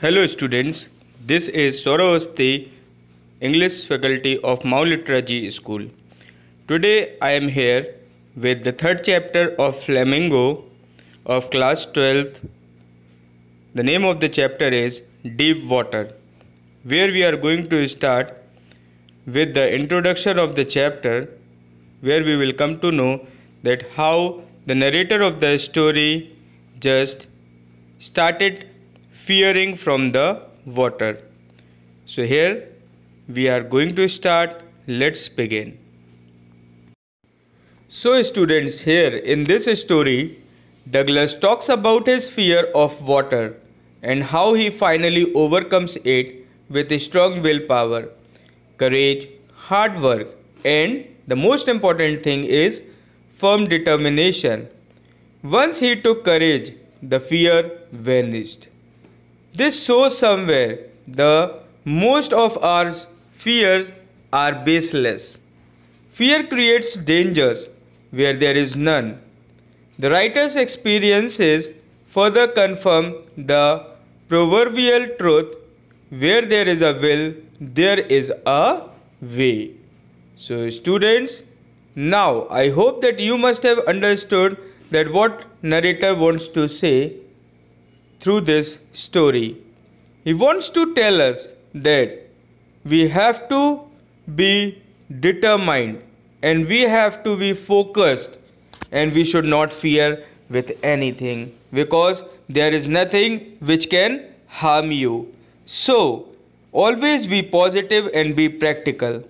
Hello students, this is Saurav English faculty of Maulitraji School. Today I am here with the third chapter of Flamingo of class 12. The name of the chapter is Deep Water, where we are going to start with the introduction of the chapter, where we will come to know that how the narrator of the story just started fearing from the water. So here we are going to start. Let's begin. So students here in this story Douglas talks about his fear of water and how he finally overcomes it with strong willpower, courage, hard work and the most important thing is firm determination. Once he took courage, the fear vanished. This shows somewhere the most of our fears are baseless. Fear creates dangers where there is none. The writer's experiences further confirm the proverbial truth where there is a will, there is a way. So, students, now I hope that you must have understood that what narrator wants to say through this story. He wants to tell us that we have to be determined and we have to be focused and we should not fear with anything because there is nothing which can harm you. So, always be positive and be practical.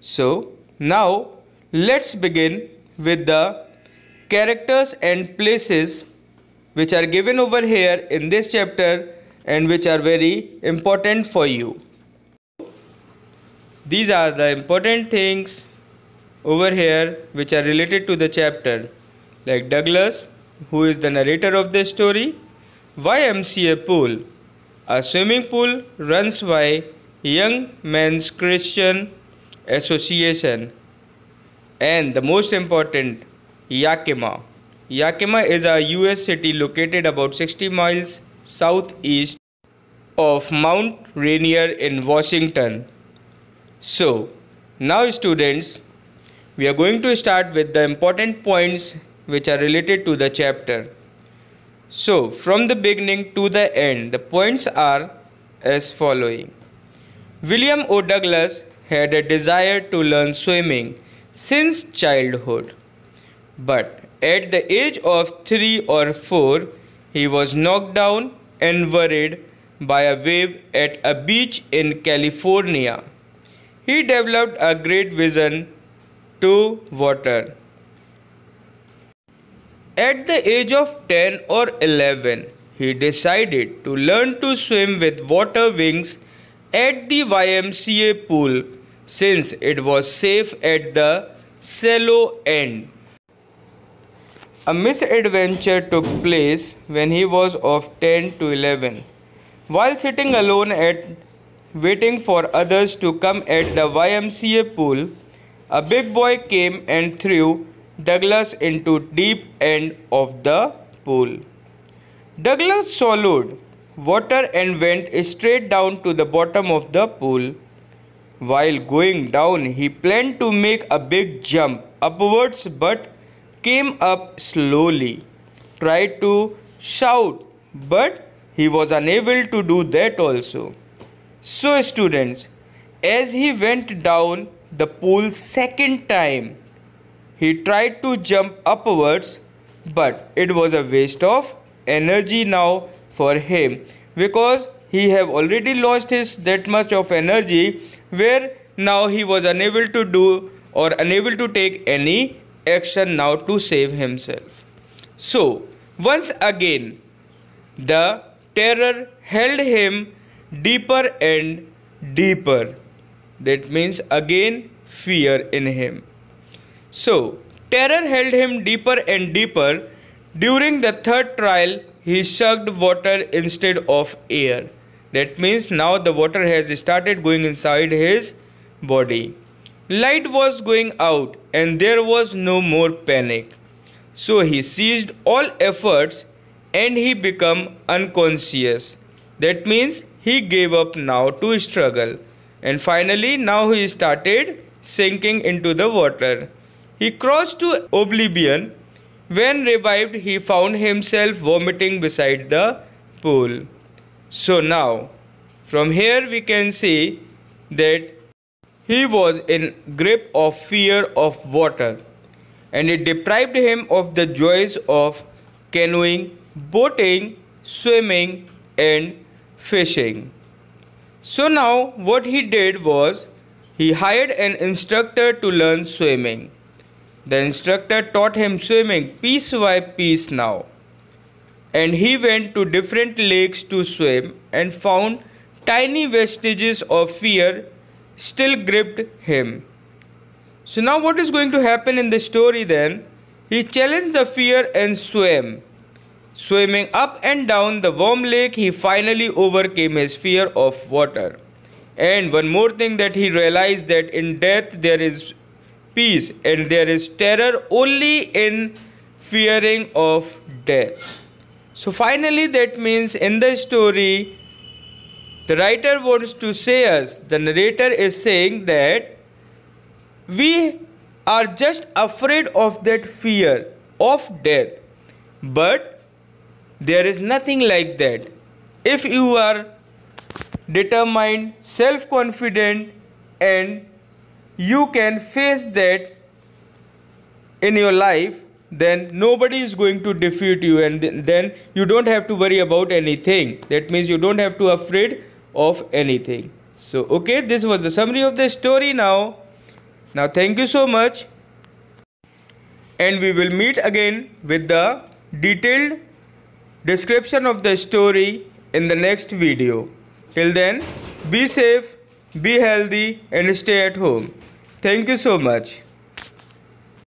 So, now let's begin with the characters and places which are given over here in this chapter and which are very important for you. These are the important things over here which are related to the chapter like Douglas who is the narrator of the story YMCA pool a swimming pool runs by Young Men's Christian Association and the most important Yakima Yakima is a U.S. city located about 60 miles southeast of Mount Rainier in Washington. So, now students, we are going to start with the important points which are related to the chapter. So, from the beginning to the end, the points are as following. William O. Douglas had a desire to learn swimming since childhood but at the age of 3 or 4, he was knocked down and worried by a wave at a beach in California. He developed a great vision to water. At the age of 10 or 11, he decided to learn to swim with water wings at the YMCA pool since it was safe at the shallow end. A misadventure took place when he was of 10 to 11. While sitting alone at waiting for others to come at the YMCA pool, a big boy came and threw Douglas into deep end of the pool. Douglas swallowed water and went straight down to the bottom of the pool. While going down, he planned to make a big jump upwards but came up slowly, tried to shout, but he was unable to do that also. So, students, as he went down the pool second time, he tried to jump upwards, but it was a waste of energy now for him because he have already lost his that much of energy where now he was unable to do or unable to take any action now to save himself. So, once again, the terror held him deeper and deeper. That means again fear in him. So, terror held him deeper and deeper. During the third trial, he sucked water instead of air. That means now the water has started going inside his body. Light was going out and there was no more panic. So he ceased all efforts and he became unconscious. That means he gave up now to struggle. And finally, now he started sinking into the water. He crossed to oblivion. When revived, he found himself vomiting beside the pool. So now, from here we can see that he was in grip of fear of water, and it deprived him of the joys of canoeing, boating, swimming, and fishing. So now what he did was he hired an instructor to learn swimming. The instructor taught him swimming piece by piece now. And he went to different lakes to swim and found tiny vestiges of fear still gripped him. So, now what is going to happen in the story then? He challenged the fear and swam. Swimming up and down the warm lake, he finally overcame his fear of water. And one more thing that he realized that in death there is peace and there is terror only in fearing of death. So finally that means in the story the writer wants to say us, the narrator is saying that we are just afraid of that fear of death. But there is nothing like that. If you are determined, self confident, and you can face that in your life, then nobody is going to defeat you and then you don't have to worry about anything that means you don't have to afraid of anything so okay this was the summary of the story now now thank you so much and we will meet again with the detailed description of the story in the next video till then be safe be healthy and stay at home thank you so much